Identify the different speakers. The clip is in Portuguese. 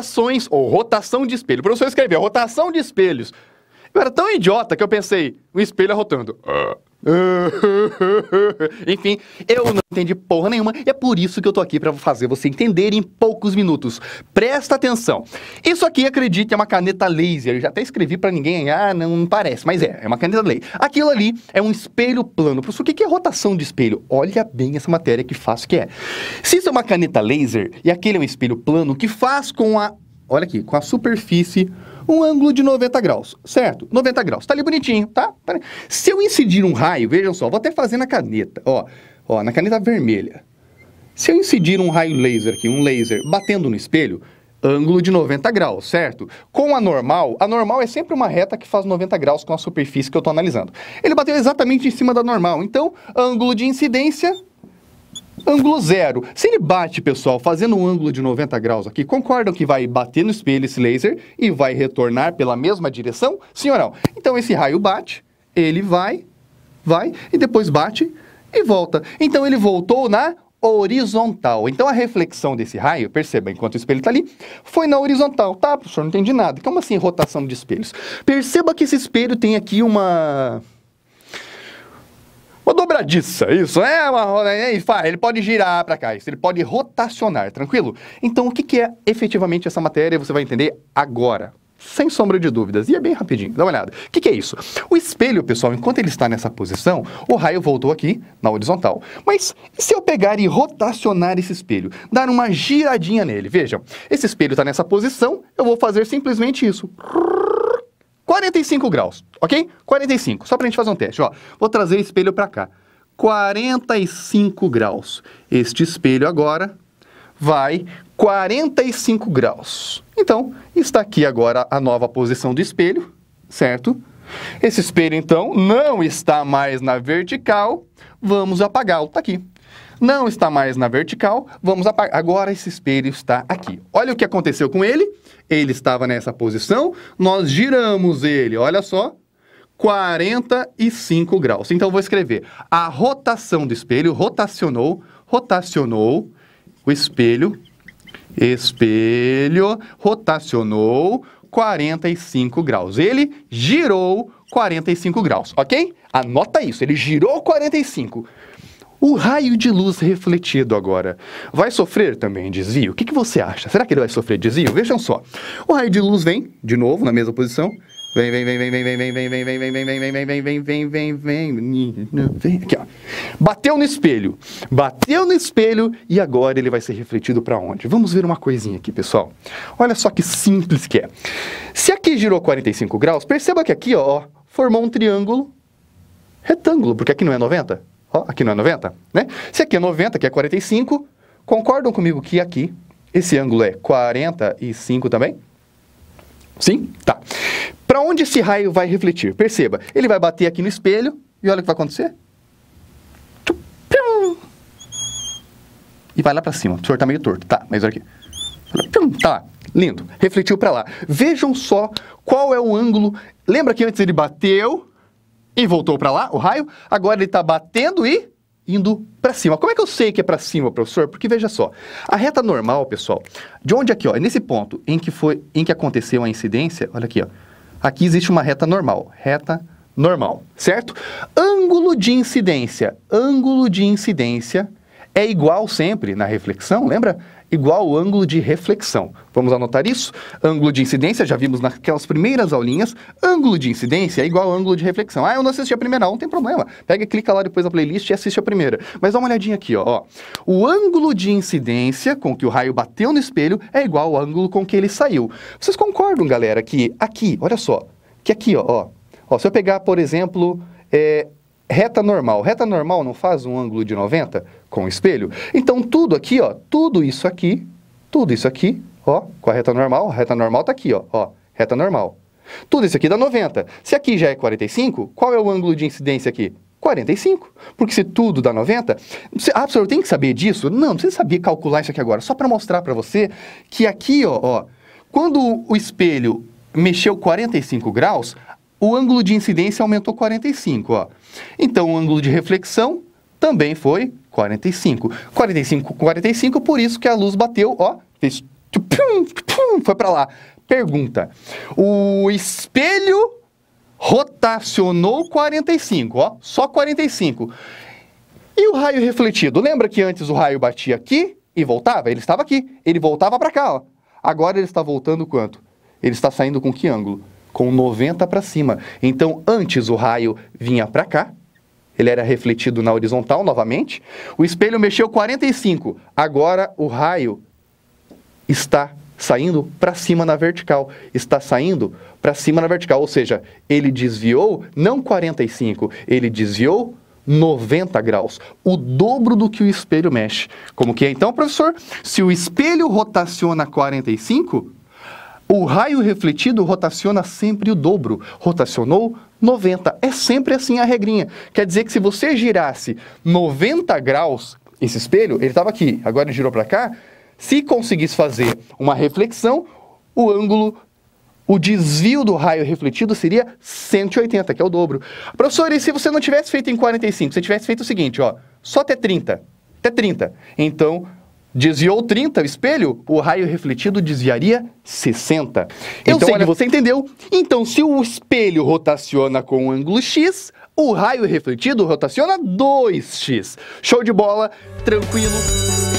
Speaker 1: rotações, ou rotação de espelho. O professor escreveu rotação de espelhos. Eu era tão idiota que eu pensei, um espelho rotando. Ah. Enfim, eu não entendi porra nenhuma e é por isso que eu tô aqui para fazer você entender em poucos minutos. Presta atenção. Isso aqui, acredite, é uma caneta laser. Eu já até escrevi para ninguém, ah, não, não, parece, mas é, é uma caneta laser. Aquilo ali é um espelho plano. Professor, o que é rotação de espelho? Olha bem essa matéria que fácil que é. Se isso é uma caneta laser e aquele é um espelho plano, o que faz com a, olha aqui, com a superfície um ângulo de 90 graus, certo? 90 graus, tá ali bonitinho, tá? tá Se eu incidir um raio, vejam só, vou até fazer na caneta, ó, ó, na caneta vermelha. Se eu incidir um raio laser aqui, um laser batendo no espelho, ângulo de 90 graus, certo? Com a normal, a normal é sempre uma reta que faz 90 graus com a superfície que eu tô analisando. Ele bateu exatamente em cima da normal, então ângulo de incidência Ângulo zero. Se ele bate, pessoal, fazendo um ângulo de 90 graus aqui, concordam que vai bater no espelho esse laser e vai retornar pela mesma direção? Sim ou não? Então esse raio bate, ele vai, vai, e depois bate e volta. Então ele voltou na horizontal. Então a reflexão desse raio, perceba, enquanto o espelho está ali, foi na horizontal. Tá, professor, não entendi nada. Como assim rotação de espelhos? Perceba que esse espelho tem aqui uma giradiça, é isso. É uma roda. É, ele pode girar para cá, isso. ele pode rotacionar, tranquilo? Então, o que, que é efetivamente essa matéria? Você vai entender agora sem sombra de dúvidas. E é bem rapidinho, dá uma olhada. O que, que, é isso? O espelho, pessoal, enquanto ele está nessa posição, o raio voltou aqui na horizontal. Mas se eu pegar e rotacionar esse espelho? Dar uma giradinha nele? Vejam, esse espelho está nessa posição, eu vou fazer simplesmente isso. 45 graus, ok? 45, só para a gente fazer um teste, ó. Vou trazer o espelho para cá. 45 graus. Este espelho agora vai 45 graus. Então, está aqui agora a nova posição do espelho, certo? Esse espelho, então, não está mais na vertical, vamos apagá-lo. Está aqui. Não está mais na vertical, vamos apagar. Agora esse espelho está aqui. Olha o que aconteceu com ele. Ele estava nessa posição, nós giramos ele, olha só, 45 graus. Então, vou escrever. A rotação do espelho rotacionou, rotacionou o espelho, espelho, rotacionou 45 graus. Ele girou 45 graus, ok? Anota isso, ele girou 45. O raio de luz refletido agora vai sofrer também desvio? O que, que você acha? Será que ele vai sofrer desvio? Vejam só. O raio de luz vem, de novo, na mesma posição, Vem, vem, vem, vem, vem, vem, vem, vem, vem, vem, vem, vem, vem, vem, vem, vem, vem, vem, vem, vem. vem, Aqui, ó. Bateu no espelho. Bateu no espelho e agora ele vai ser refletido para onde? Vamos ver uma coisinha aqui, pessoal. Olha só que simples que é. Se aqui girou 45 graus, perceba que aqui, ó, formou um triângulo retângulo, porque aqui não é 90. Ó, aqui não é 90, né? Se aqui é 90, aqui é 45, concordam comigo que aqui esse ângulo é 45 também? Sim? Tá. Para onde esse raio vai refletir? Perceba, ele vai bater aqui no espelho e olha o que vai acontecer. E vai lá para cima. O senhor está meio torto, tá? Mas olha aqui. Tá, lindo. Refletiu para lá. Vejam só qual é o ângulo. Lembra que antes ele bateu e voltou para lá, o raio? Agora ele está batendo e indo para cima. Como é que eu sei que é para cima, professor? Porque veja só, a reta normal, pessoal, de onde aqui, ó, é nesse ponto em que foi, em que aconteceu a incidência, olha aqui, ó, Aqui existe uma reta normal, reta normal, certo? Ângulo de incidência, ângulo de incidência é igual sempre na reflexão, lembra? igual ao ângulo de reflexão. Vamos anotar isso? Ângulo de incidência, já vimos naquelas primeiras aulinhas, ângulo de incidência é igual ao ângulo de reflexão. Ah, eu não assisti a primeira, não tem problema. Pega e clica lá depois na playlist e assiste a primeira. Mas dá uma olhadinha aqui, ó. O ângulo de incidência com que o raio bateu no espelho é igual ao ângulo com que ele saiu. Vocês concordam, galera, que aqui, olha só, que aqui, ó, ó, ó se eu pegar, por exemplo, é, reta normal. Reta normal não faz um ângulo de 90 com o espelho? Então, tudo aqui, ó, tudo isso aqui, tudo isso aqui, ó, com a reta normal, a reta normal tá aqui, ó, ó, reta normal. Tudo isso aqui dá 90. Se aqui já é 45, qual é o ângulo de incidência aqui? 45. Porque se tudo dá 90, você, ah, professor, eu tenho que saber disso? Não, não precisa saber calcular isso aqui agora, só para mostrar para você que aqui, ó, ó, quando o espelho mexeu 45 graus, o ângulo de incidência aumentou 45. Ó. Então, o ângulo de reflexão também foi 45. 45 45, por isso que a luz bateu, ó, fez foi para lá. Pergunta: o espelho rotacionou 45, ó, só 45. E o raio refletido? Lembra que antes o raio batia aqui e voltava? Ele estava aqui, ele voltava para cá, ó. Agora ele está voltando quanto? Ele está saindo com que ângulo? com 90 para cima. Então, antes o raio vinha para cá, ele era refletido na horizontal novamente. O espelho mexeu 45. Agora o raio está saindo para cima na vertical, está saindo para cima na vertical, ou seja, ele desviou não 45, ele desviou 90 graus, o dobro do que o espelho mexe. Como que é então, professor? Se o espelho rotaciona 45, o raio refletido rotaciona sempre o dobro. Rotacionou 90. É sempre assim a regrinha. Quer dizer que se você girasse 90 graus esse espelho, ele estava aqui, agora ele girou para cá. Se conseguisse fazer uma reflexão, o ângulo o desvio do raio refletido seria 180, que é o dobro. Professor, e se você não tivesse feito em 45, você tivesse feito o seguinte, ó, só até 30, até 30, então desviou 30 o espelho, o raio refletido desviaria 60. Eu então, sei olha... que você entendeu. Então, se o espelho rotaciona com um ângulo X, o raio refletido rotaciona 2x. Show de bola, tranquilo.